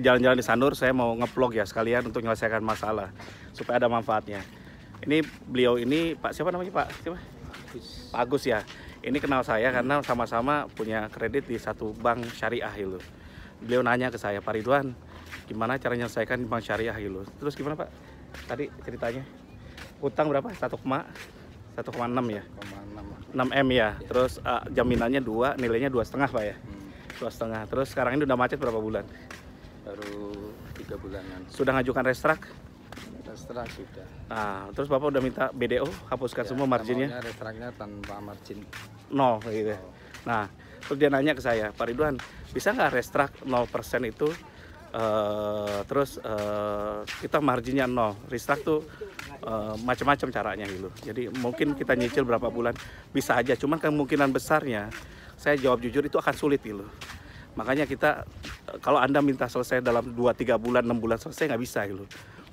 jalan-jalan di Sanur saya mau ngevlog ya sekalian untuk menyelesaikan masalah supaya ada manfaatnya. Ini beliau ini Pak siapa namanya Pak? Siapa? Agus. Pak Agus ya. Ini kenal saya karena sama-sama punya kredit di satu bank syariah itu. Beliau nanya ke saya, Pak Ridwan, gimana cara menyelesaikan bank syariah itu? Terus gimana Pak? Tadi ceritanya utang berapa? Satu satu koma koma enam ya 6 m ya terus uh, jaminannya dua nilainya dua setengah pak ya hmm. dua setengah terus sekarang ini udah macet berapa bulan baru tiga bulanan sudah ngajukan restrak restrak sudah nah terus bapak udah minta BDO hapuskan ya, semua marginnya restraknya tanpa margin nol gitu oh. nah terus dia nanya ke saya Pak Ridwan bisa nggak restrak 0% itu Uh, terus uh, kita marginnya nol, restart tuh uh, macam-macam caranya gitu. Jadi mungkin kita nyicil berapa bulan bisa aja, cuman kemungkinan besarnya saya jawab jujur itu akan sulit gitu. Makanya kita kalau Anda minta selesai dalam 2-3 bulan, 6 bulan selesai nggak bisa gitu.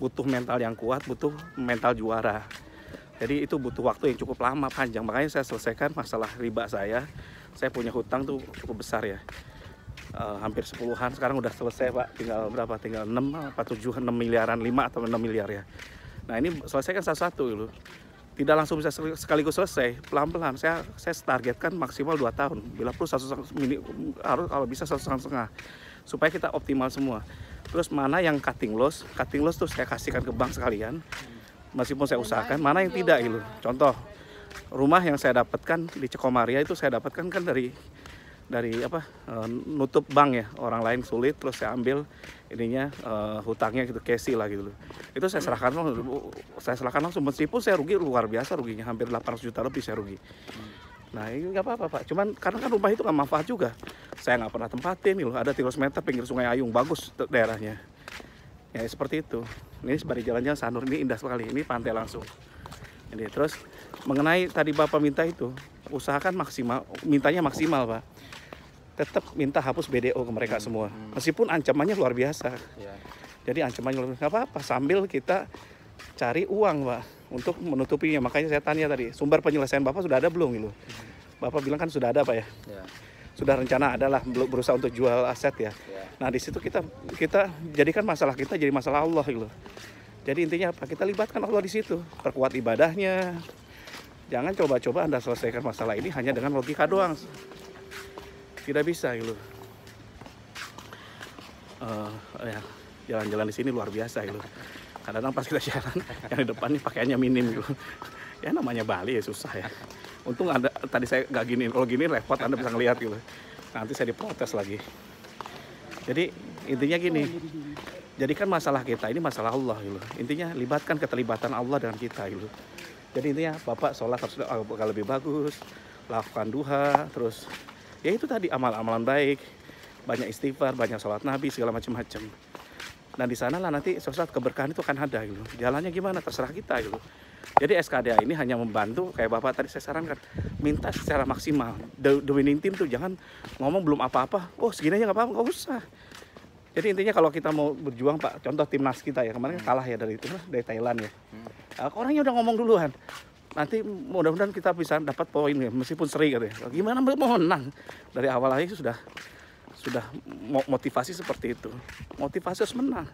Butuh mental yang kuat, butuh mental juara. Jadi itu butuh waktu yang cukup lama, panjang. Makanya saya selesaikan masalah riba saya. Saya punya hutang tuh cukup besar ya. e, hampir sepuluhan sekarang udah selesai pak tinggal berapa tinggal 6 apa 7 6 miliaran 5 atau 6 miliar ya nah ini selesaikan satu-satu gitu tidak langsung bisa sekaligus selesai pelan-pelan saya saya targetkan maksimal 2 tahun bila perlu satu harus kalau bisa satu setengah supaya kita optimal semua terus mana yang cutting loss cutting loss tuh saya kasihkan ke bank sekalian meskipun saya usahakan mana yang tidak itu contoh rumah yang saya dapatkan di Cekomaria itu saya dapatkan kan dari dari apa eh, nutup bank ya orang lain sulit terus saya ambil ininya uh, hutangnya gitu kesi lah gitu itu saya serahkan langsung saya serahkan langsung meskipun saya rugi luar biasa ruginya hampir 800 juta lebih saya rugi nah ini nggak apa-apa pak cuman karena kan rumah itu kan manfaat juga saya nggak pernah tempatin loh gitu. ada tilos meter pinggir sungai Ayung bagus daerahnya ya seperti itu ini sebari jalannya jalan sanur ini indah sekali ini pantai langsung ini terus mengenai tadi bapak minta itu usahakan maksimal mintanya maksimal pak tetap minta hapus BDO ke mereka hmm. semua. Meskipun ancamannya luar biasa. Ya. Jadi ancamannya luar biasa. Gak apa-apa sambil kita cari uang, Pak, untuk menutupinya. Makanya saya tanya tadi, sumber penyelesaian Bapak sudah ada belum gitu? Bapak bilang kan sudah ada, Pak ya. ya. Sudah rencana adalah berusaha untuk jual aset ya. ya. Nah, di situ kita kita jadikan masalah kita jadi masalah Allah gitu. Jadi intinya apa? Kita libatkan Allah di situ, perkuat ibadahnya. Jangan coba-coba Anda selesaikan masalah ini hanya dengan logika doang tidak bisa gitu uh, ya jalan-jalan di sini luar biasa gitu kadang-kadang pas kita jalan yang di depan nih pakaiannya minim gitu ya namanya Bali ya susah ya untung ada tadi saya gak gini kalau gini repot anda bisa ngelihat gitu nanti saya diprotes lagi jadi intinya gini jadikan masalah kita ini masalah Allah gitu intinya libatkan keterlibatan Allah dengan kita gitu jadi intinya bapak sholat harus oh, lebih bagus lakukan duha terus ya itu tadi amal-amalan baik banyak istighfar banyak sholat nabi segala macam-macam dan di sana lah nanti sesuatu keberkahan itu akan ada gitu jalannya gimana terserah kita gitu jadi SKDA ini hanya membantu kayak bapak tadi saya sarankan minta secara maksimal the, the winning team tuh jangan ngomong belum apa-apa oh segini aja nggak apa-apa nggak usah jadi intinya kalau kita mau berjuang Pak, contoh timnas kita ya kemarin hmm. kalah ya dari itu dari Thailand ya. Hmm. orangnya udah ngomong duluan nanti mudah-mudahan kita bisa dapat poin ya meskipun seri ya. gimana mau menang dari awal aja sudah sudah motivasi seperti itu motivasi harus menang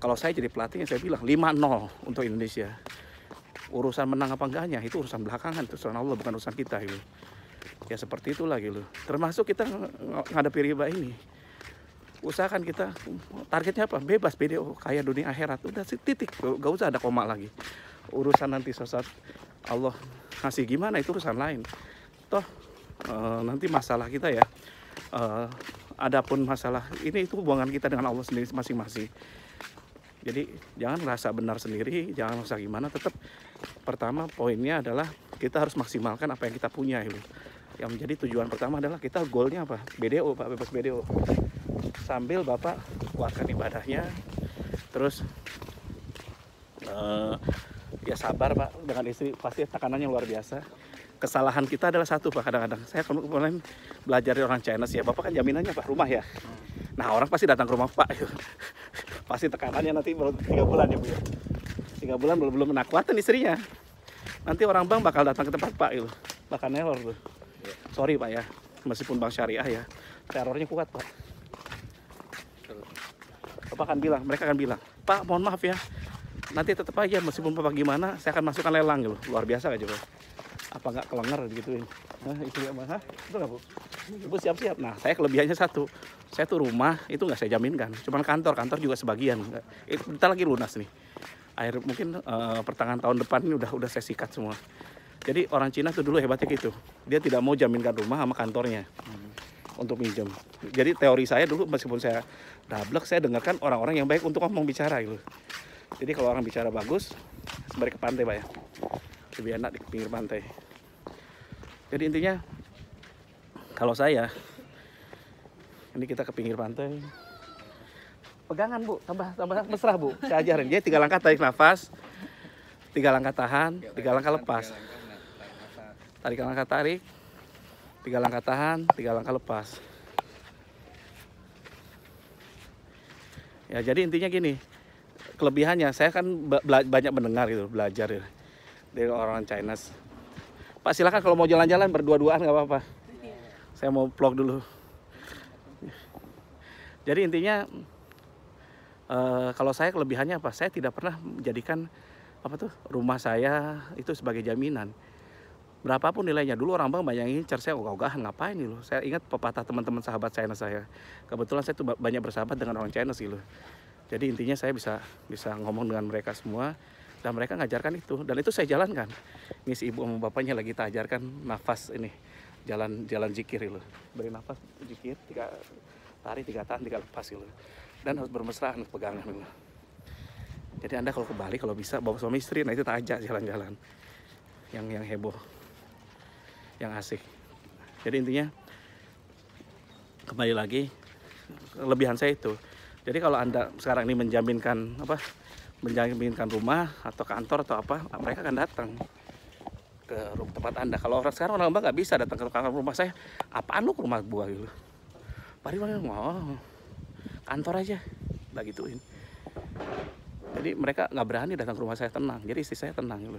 kalau saya jadi pelatih saya bilang 5-0 untuk Indonesia urusan menang apa enggaknya itu urusan belakangan itu urusan Allah bukan urusan kita gitu ya seperti itulah gitu termasuk kita menghadapi riba ini usahakan kita targetnya apa bebas BDO kaya dunia akhirat udah titik gak usah ada koma lagi urusan nanti sesat Allah ngasih gimana itu urusan lain toh e, nanti masalah kita ya e, adapun masalah ini itu hubungan kita dengan Allah sendiri masing-masing jadi jangan rasa benar sendiri jangan rasa gimana tetap pertama poinnya adalah kita harus maksimalkan apa yang kita punya itu yang menjadi tujuan pertama adalah kita goalnya apa BDO Pak bebas BDO sambil Bapak kuatkan ibadahnya terus eh, ya sabar pak dengan istri pasti tekanannya luar biasa kesalahan kita adalah satu pak kadang-kadang saya kan kemarin belajar dari orang China sih ya bapak kan jaminannya pak rumah ya nah orang pasti datang ke rumah pak ya. pasti tekanannya nanti baru tiga bulan ya bu ya. tiga bulan belum belum menakwatan istrinya nanti orang bang bakal datang ke tempat pak itu bakal neror tuh sorry pak ya meskipun bang syariah ya terornya kuat pak bapak akan bilang mereka akan bilang pak mohon maaf ya nanti tetap aja meskipun papa gimana saya akan masukkan lelang gitu luar biasa aja bro gitu. apa nggak kelengar gitu nah, itu ya mah itu nggak bu bu siap siap nah saya kelebihannya satu saya tuh rumah itu nggak saya jaminkan cuman kantor kantor juga sebagian itu kita lagi lunas nih air mungkin uh, pertengahan tahun depan ini udah udah saya sikat semua jadi orang Cina tuh dulu hebatnya gitu dia tidak mau jaminkan rumah sama kantornya untuk minjem. Jadi teori saya dulu meskipun saya dablek, saya dengarkan orang-orang yang baik untuk ngomong bicara gitu jadi kalau orang bicara bagus sebalik ke pantai pak ya lebih enak di pinggir pantai jadi intinya kalau saya ini kita ke pinggir pantai pegangan bu tambah tambah mesra bu saya ajarin dia tiga langkah tarik nafas tiga langkah tahan iya, tiga langkah lepas tarik langkah tarik tiga langkah tahan tiga langkah lepas ya jadi intinya gini kelebihannya saya kan banyak mendengar gitu belajar gitu, dari orang Chinese Pak silakan kalau mau jalan-jalan berdua-duaan nggak apa-apa saya mau vlog dulu jadi intinya uh, kalau saya kelebihannya apa saya tidak pernah menjadikan apa tuh rumah saya itu sebagai jaminan berapapun nilainya dulu orang bang bayangin cer saya ogah-ogahan ngapain dulu saya ingat pepatah teman-teman sahabat China saya kebetulan saya tuh banyak bersahabat dengan orang China sih loh jadi intinya saya bisa bisa ngomong dengan mereka semua dan mereka ngajarkan itu dan itu saya jalankan. Ini si ibu sama bapaknya lagi kita ajarkan nafas ini jalan jalan zikir itu. Beri nafas zikir tiga tarik tiga tahan tiga lepas itu. Dan harus bermesraan pegangan itu. Jadi anda kalau ke Bali kalau bisa bawa suami istri nah itu tak ajak jalan-jalan yang yang heboh yang asik. Jadi intinya kembali lagi kelebihan saya itu jadi kalau Anda sekarang ini menjaminkan apa? menjaminkan rumah atau kantor atau apa, mereka akan datang ke tempat Anda. Kalau orang sekarang orang nggak bisa datang ke kantor rumah saya, apaan lu ke rumah gua gitu. Mari mau oh, kantor aja, begituin. Jadi mereka nggak berani datang ke rumah saya tenang. Jadi istri saya tenang gitu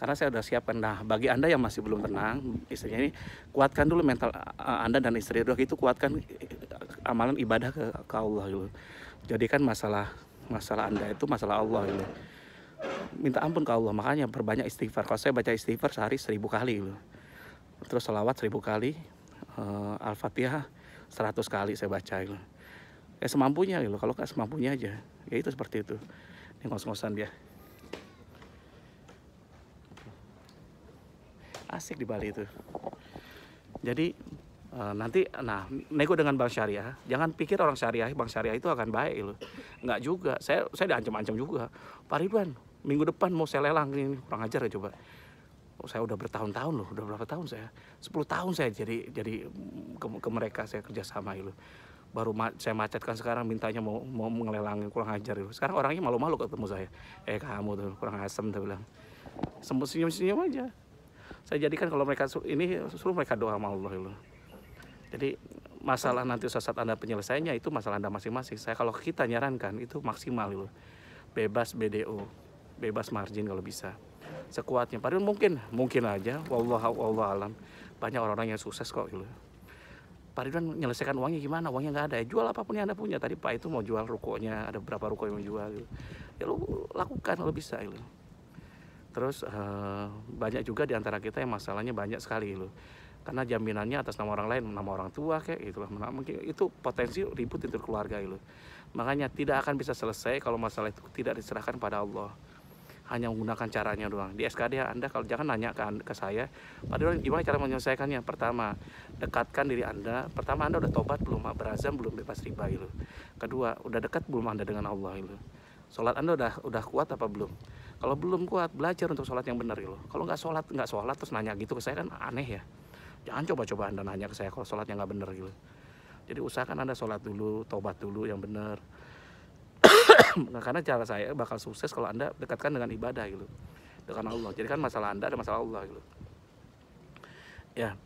karena saya sudah siapkan. Nah, bagi Anda yang masih belum tenang, istrinya ini kuatkan dulu mental eh, Anda dan istri dulu itu kuatkan eh, amalan ibadah ke, ke Allah dulu. Gitu. kan masalah masalah Anda itu masalah Allah dulu. Gitu. Minta ampun ke Allah, makanya perbanyak istighfar. Kalau saya baca istighfar sehari seribu kali dulu. Gitu. Terus selawat seribu kali, uh, Al-Fatihah seratus kali saya baca dulu. Ya semampunya gitu, kalau nggak semampunya aja. Ya itu seperti itu. Ini ngos-ngosan dia. asik di Bali itu jadi eh, nanti nah nego dengan bank syariah jangan pikir orang syariah bank syariah itu akan baik loh nggak juga saya saya diancam-ancam juga Pak Ridwan minggu depan mau saya lelang ini kurang ajar ya coba oh, saya udah bertahun-tahun loh udah berapa tahun saya 10 tahun saya jadi jadi ke, ke mereka saya kerjasama itu baru ma saya macetkan sekarang mintanya mau mau mengelelangin kurang ajar itu sekarang orangnya malu-malu ketemu saya eh kamu tuh kurang asem tuh bilang senyum-senyum aja saya jadikan kalau mereka ini suruh mereka doa sama Allah itu. Jadi masalah nanti saat Anda penyelesaiannya itu masalah Anda masing-masing. Saya kalau kita nyarankan itu maksimal itu. Bebas BDO, bebas margin kalau bisa. Sekuatnya, padahal mungkin, mungkin aja wallahu wallahu alam. Banyak orang-orang yang sukses kok itu. Pak Ridwan menyelesaikan uangnya gimana? Uangnya nggak ada ya jual apapun yang anda punya. Tadi Pak itu mau jual rukonya, ada berapa ruko yang mau jual. Gitu. Ya lu lakukan kalau bisa. Gitu. Terus uh, banyak juga di antara kita yang masalahnya banyak sekali loh. Gitu. Karena jaminannya atas nama orang lain, nama orang tua kayak itulah nah, mungkin itu potensi ribut itu keluarga itu. Makanya tidak akan bisa selesai kalau masalah itu tidak diserahkan pada Allah. Hanya menggunakan caranya doang. Di SKD Anda kalau jangan nanya ke, ke saya, padahal gimana cara menyelesaikannya? Pertama, dekatkan diri Anda. Pertama Anda udah tobat belum, berazam belum bebas riba itu. Kedua, udah dekat belum Anda dengan Allah itu. Sholat Anda udah udah kuat apa belum? Kalau belum kuat, belajar untuk sholat yang benar gitu loh. Kalau nggak sholat, nggak sholat terus nanya gitu ke saya kan aneh ya. Jangan coba-coba Anda nanya ke saya kalau sholat yang nggak benar gitu. Jadi usahakan Anda sholat dulu, tobat dulu yang benar. nah, Karena cara saya bakal sukses kalau Anda dekatkan dengan ibadah gitu. Dengan Allah. Jadi kan masalah Anda ada masalah Allah gitu. Ya.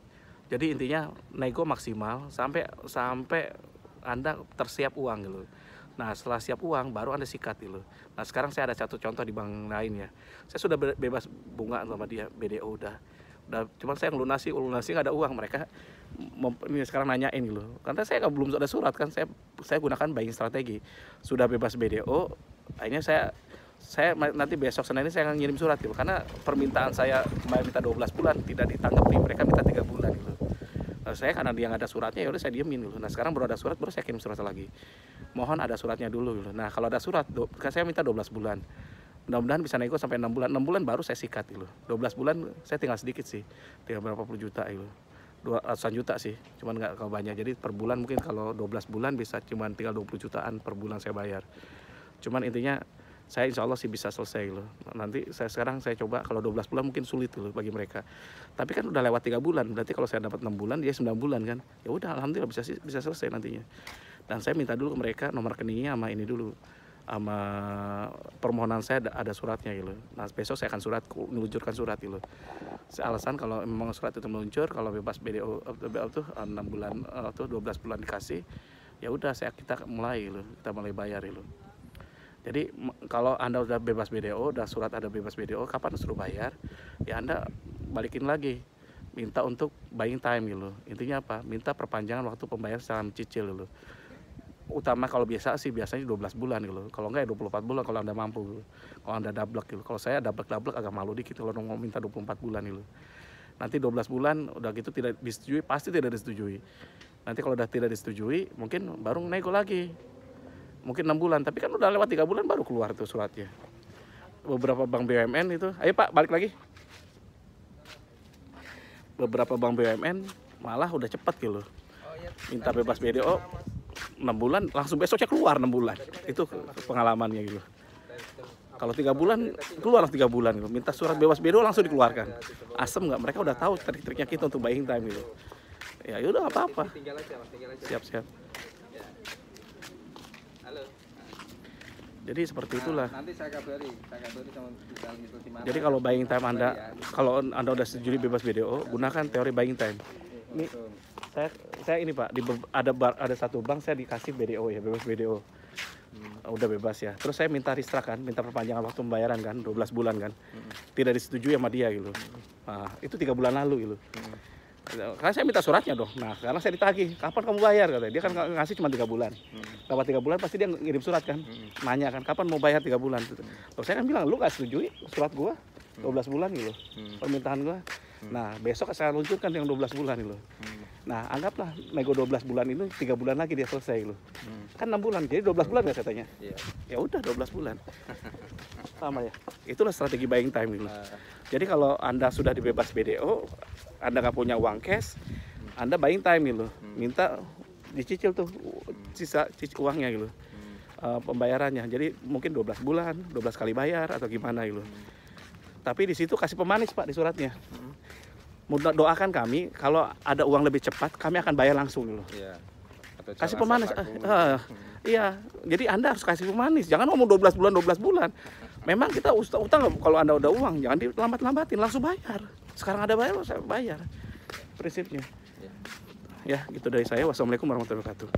Jadi intinya nego maksimal sampai sampai Anda tersiap uang gitu. Nah setelah siap uang baru anda sikat dulu. Nah sekarang saya ada satu contoh di bank lain ya. Saya sudah bebas bunga sama dia BDO udah. Udah, cuman saya ngelunasi, lunasi nggak ada uang mereka ini sekarang nanyain gitu karena saya belum ada surat kan saya saya gunakan buying strategi sudah bebas BDO akhirnya saya saya nanti besok senin ini saya akan ngirim surat gitu karena permintaan saya kemarin minta 12 bulan tidak ditanggapi mereka minta tiga bulan gitu Eh, saya karena dia nggak ada suratnya ya udah saya diemin dulu nah sekarang baru ada surat baru saya kirim surat lagi mohon ada suratnya dulu Gitu. nah kalau ada surat do, kan saya minta 12 bulan mudah-mudahan bisa nego sampai 6 bulan 6 bulan baru saya sikat gitu 12 bulan saya tinggal sedikit sih tinggal berapa puluh juta gitu ratusan juta sih cuman nggak kalau banyak jadi per bulan mungkin kalau 12 bulan bisa cuman tinggal 20 jutaan per bulan saya bayar cuman intinya saya insya Allah sih bisa selesai loh. Nanti saya sekarang saya coba kalau 12 bulan mungkin sulit loh bagi mereka. Tapi kan udah lewat tiga bulan, berarti kalau saya dapat enam bulan dia 9 bulan kan. Ya udah alhamdulillah bisa bisa selesai nantinya. Dan saya minta dulu ke mereka nomor rekeningnya sama ini dulu sama permohonan saya ada, ada suratnya gitu. Nah besok saya akan surat meluncurkan surat gitu. Alasan kalau memang surat itu meluncur, kalau bebas BDO tuh eh, enam bulan eh, atau 12 bulan dikasih, ya udah saya kita mulai gitu, kita mulai bayar gitu. Jadi kalau Anda sudah bebas BDO, sudah surat ada bebas BDO, kapan suruh bayar? Ya Anda balikin lagi. Minta untuk buying time gitu. Intinya apa? Minta perpanjangan waktu pembayaran secara mencicil gitu. Utama kalau biasa sih biasanya 12 bulan gitu. Kalau enggak ya 24 bulan kalau Anda mampu. Gitu. Kalau Anda double gitu. Kalau saya double-double agak malu dikit kalau mau minta 24 bulan gitu. Nanti 12 bulan udah gitu tidak disetujui, pasti tidak disetujui. Nanti kalau udah tidak disetujui, mungkin baru nego lagi mungkin enam bulan tapi kan udah lewat tiga bulan baru keluar tuh suratnya beberapa bank BUMN itu ayo pak balik lagi beberapa bank BUMN malah udah cepat gitu loh minta bebas BDO enam bulan langsung besoknya keluar enam bulan itu pengalamannya gitu kalau tiga bulan keluar tiga bulan gitu. minta surat bebas BDO langsung dikeluarkan asem nggak mereka udah tahu trik-triknya kita untuk buying time gitu ya, ya udah apa-apa siap-siap jadi seperti nah, itulah nah, nanti saya kabari saya kabari sama detail gitu mana jadi kalau buying time anda ya. kalau anda udah setuju bebas BDO iya. gunakan teori buying time iya, ini saya saya ini pak di ada bar, ada satu bank saya dikasih BDO ya bebas BDO hmm. udah bebas ya terus saya minta ristra kan minta perpanjangan waktu pembayaran kan 12 bulan kan hmm. tidak disetujui sama dia gitu hmm. nah, itu tiga bulan lalu gitu karena saya minta suratnya dong nah karena saya ditagih kapan kamu bayar katanya dia kan ngasih cuma tiga bulan hmm. tiga bulan pasti dia ngirim surat kan hmm. nanya kan kapan mau bayar tiga bulan hmm. saya kan bilang lu gak setuju surat gua hmm. dua belas bulan gitu hmm. permintaan gua hmm. nah besok saya luncurkan yang belas bulan gitu hmm. nah anggaplah nego belas bulan itu tiga bulan lagi dia selesai gitu kan enam bulan jadi belas bulan nggak ya, saya tanya iya. ya udah dua belas bulan sama ya itulah strategi buying time gitu nah. jadi kalau anda sudah dibebas BDO anda nggak punya uang cash, Anda buying time gitu. Hmm. Minta dicicil tuh sisa cicil uangnya gitu. Uh, pembayarannya. Jadi mungkin 12 bulan, 12 kali bayar atau gimana gitu. Hmm. Tapi di situ kasih pemanis Pak di suratnya. Doakan kami kalau ada uang lebih cepat kami akan bayar langsung gitu. Yeah kasih pemanis. Eh, eh, iya, jadi Anda harus kasih pemanis. Jangan ngomong 12 bulan, 12 bulan. Memang kita utang kalau Anda udah uang, jangan dilambat-lambatin, langsung bayar sekarang ada bayar saya bayar prinsipnya iya. ya gitu dari saya wassalamualaikum warahmatullahi wabarakatuh